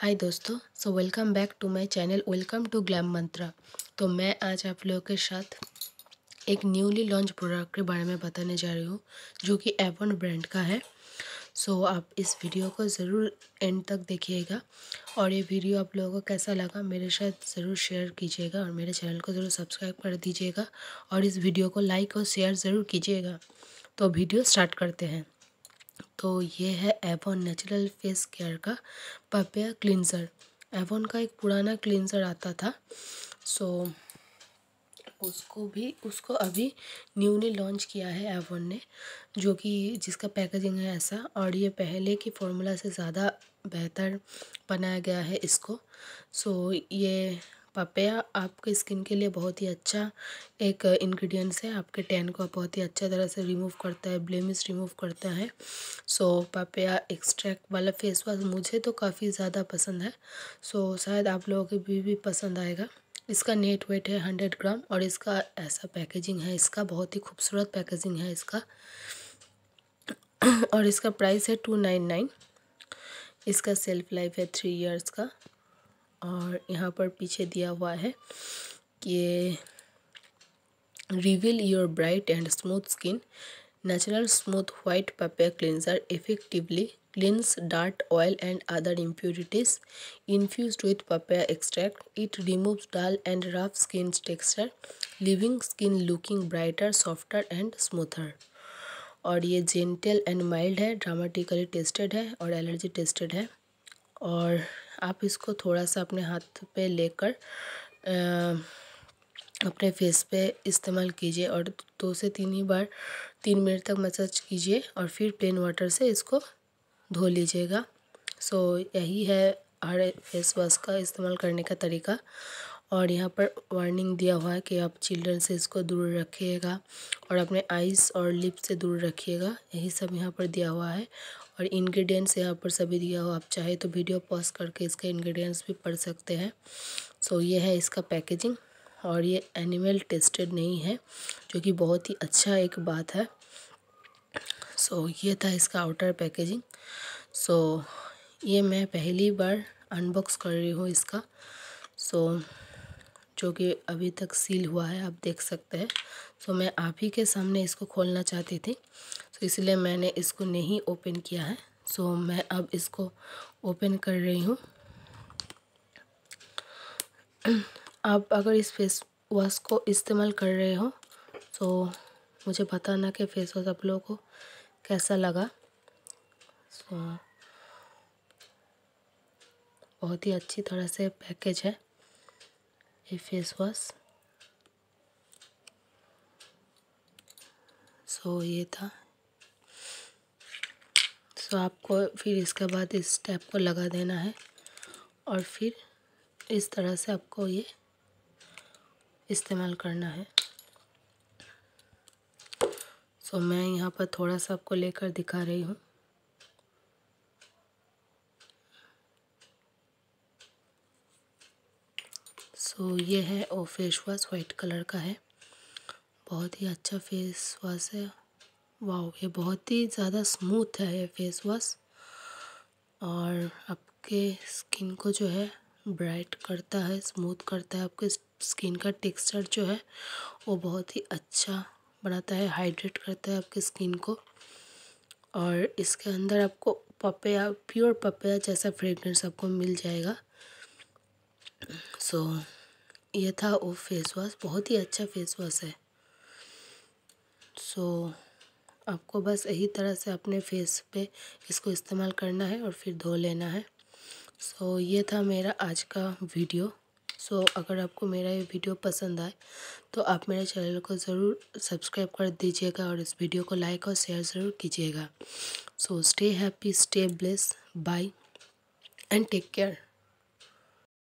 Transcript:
हाय दोस्तों so welcome back to my channel welcome to Glam Mantra तो मैं आज आप लोगों के साथ एक न्यूली लॉन्च प्रोडक्ट के बारे में बताने जा रही हूँ जो कि एवन ब्रांड का है सो so, आप इस वीडियो को ज़रूर एंड तक देखिएगा और ये वीडियो आप लोगों को कैसा लगा मेरे साथ ज़रूर शेयर कीजिएगा और मेरे चैनल को ज़रूर सब्सक्राइब कर दीजिएगा और इस वीडियो को लाइक और शेयर ज़रूर कीजिएगा तो वीडियो स्टार्ट करते हैं तो ये है एवन नेचुरल फेस केयर का पपेया क्लिनज़र एवन का एक पुराना क्लिनज़र आता था सो उसको भी उसको अभी न्यूली लॉन्च किया है एवन ने जो कि जिसका पैकेजिंग है ऐसा और ये पहले की फॉर्मूला से ज़्यादा बेहतर बनाया गया है इसको सो ये पपया आपके स्किन के लिए बहुत ही अच्छा एक इंग्रेडिएंट्स है आपके टैन को बहुत ही अच्छा तरह से रिमूव करता है ब्लेमिश रिमूव करता है सो पपया एक्सट्रैक्ट वाला फेस वॉश मुझे तो काफ़ी ज़्यादा पसंद है सो शायद आप लोगों के भी, भी पसंद आएगा इसका नेट वेट है हंड्रेड ग्राम और इसका ऐसा पैकेजिंग है इसका बहुत ही खूबसूरत पैकेजिंग है इसका और इसका प्राइस है टू नाइन नाइन इसका सेल्फ लाइफ है थ्री इयर्स का और यहाँ पर पीछे दिया हुआ है कि reveal your bright and smooth skin natural smooth white papaya cleanser effectively cleans dirt oil and other impurities infuse with papaya extract it remove dull and rough skin texture leaving skin looking brighter softer and smoother और ये gentle and mild है dermatologically tested है और allergy tested है और आप इसको थोड़ा सा अपने हाथ पे लेकर अपने फेस पे इस्तेमाल कीजिए और दो से तीन ही बार तीन मिनट तक मसाज कीजिए और फिर प्लेन वाटर से इसको धो लीजिएगा सो यही है हर फेस वॉश का इस्तेमाल करने का तरीका और यहाँ पर वार्निंग दिया हुआ है कि आप चिल्ड्रन से इसको दूर रखिएगा और अपने आइज़ और लिप से दूर रखिएगा यही सब यहाँ पर दिया हुआ है और इंग्रेडिएंट्स यहाँ पर सभी दिया हो आप चाहे तो वीडियो पॉज करके इसके इंग्रेडिएंट्स भी पढ़ सकते हैं सो ये है इसका पैकेजिंग और ये एनिमल टेस्टेड नहीं है जो कि बहुत ही अच्छा एक बात है सो ये था इसका आउटर पैकेजिंग सो ये मैं पहली बार अनबॉक्स कर रही हूँ इसका सो जो कि अभी तक सील हुआ है आप देख सकते हैं सो मैं आप ही के सामने इसको खोलना चाहती थी तो इसलिए मैंने इसको नहीं ओपन किया है सो मैं अब इसको ओपन कर रही हूँ आप अगर इस फेस वॉश को इस्तेमाल कर रहे हो तो मुझे बताना कि फेस वॉश आप लोगों को कैसा लगा सो बहुत ही अच्छी तरह से पैकेज है ये फेस वॉश सो ये था तो आपको फिर इसके बाद इस स्टेप को लगा देना है और फिर इस तरह से आपको ये इस्तेमाल करना है सो मैं यहाँ पर थोड़ा सा आपको लेकर दिखा रही हूँ सो ये है ओ फेस वॉश वाइट कलर का है बहुत ही अच्छा फेस वॉश है वाओ ये बहुत ही ज़्यादा स्मूथ है ये फेस वॉश और आपके स्किन को जो है ब्राइट करता है स्मूथ करता है आपके स्किन का टेक्सचर जो है वो बहुत ही अच्छा बनाता है हाइड्रेट करता है आपकी स्किन को और इसके अंदर आपको पपया प्योर पपया जैसा फ्रेगरेंस आपको मिल जाएगा सो so, ये था वो फेस वॉश बहुत ही अच्छा फेस वॉश है सो so, आपको बस यही तरह से अपने फेस पे इसको इस्तेमाल करना है और फिर धो लेना है सो so, ये था मेरा आज का वीडियो सो so, अगर आपको मेरा ये वीडियो पसंद आए तो आप मेरे चैनल को ज़रूर सब्सक्राइब कर दीजिएगा और इस वीडियो को लाइक और शेयर ज़रूर कीजिएगा so stay happy stay blessed bye and take care